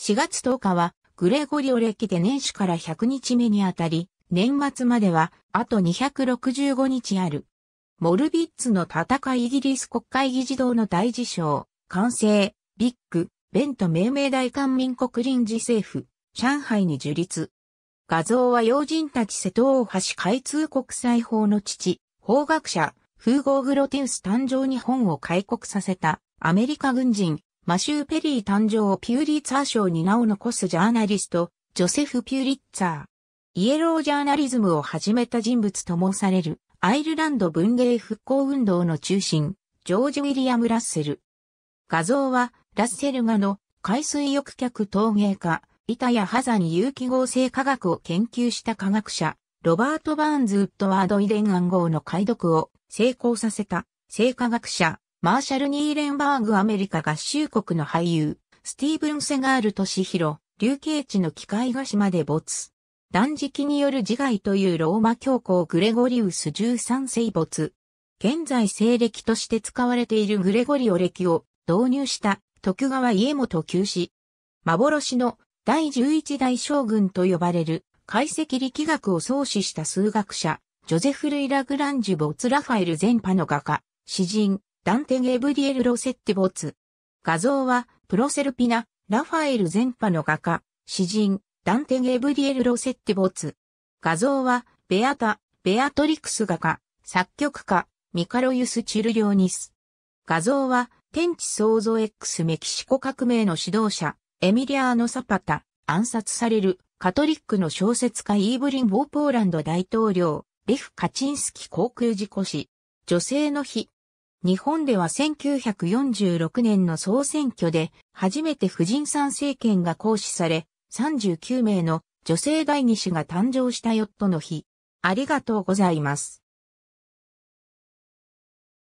4月10日は、グレゴリオ歴で年始から100日目にあたり、年末までは、あと265日ある。モルビッツの戦いイギリス国会議事堂の大事象、完成、ビッグ、ベント命名大官民国臨時政府、上海に樹立。画像は要人たち瀬戸大橋開通国際法の父、法学者、風豪グロテウス誕生に本を開国させた、アメリカ軍人、マシュー・ペリー誕生ピューリッツァー賞に名を残すジャーナリスト、ジョセフ・ピューリッツァー。イエロージャーナリズムを始めた人物と申される、アイルランド文芸復興運動の中心、ジョージ・ウィリアム・ラッセル。画像は、ラッセル画の海水浴客陶芸家、板やハザに有機合成科学を研究した科学者、ロバート・バーンズ・ウッドワード遺伝暗号の解読を成功させた、生化学者、マーシャル・ニーレンバーグアメリカ合衆国の俳優、スティーブン・セガール・トシヒロ、流刑地の機械が島で没。断食による自害というローマ教皇グレゴリウス13世没。現在西暦として使われているグレゴリオ暦を導入した徳川家元旧史。幻の第11代将軍と呼ばれる解析力学を創始した数学者、ジョゼフ・ルイ・ラグランジュ・ボツ・ラファエル・ゼンパの画家、詩人、ダンテ・ゲブリエル・ロセッティツ。画像は、プロセルピナ、ラファエル全派の画家、詩人、ダンテ・ゲブリエル・ロセッティツ。画像は、ベアタ、ベアトリクス画家、作曲家、ミカロユス・チルリョーニス。画像は、天地創造 X メキシコ革命の指導者、エミリアーノ・サパタ、暗殺される、カトリックの小説家イーブリン・ボー・ポーランド大統領、レフ・カチンスキ航空事故死、女性の日、日本では1946年の総選挙で初めて婦人参政権が行使され、39名の女性代議士が誕生したよっとの日。ありがとうございます。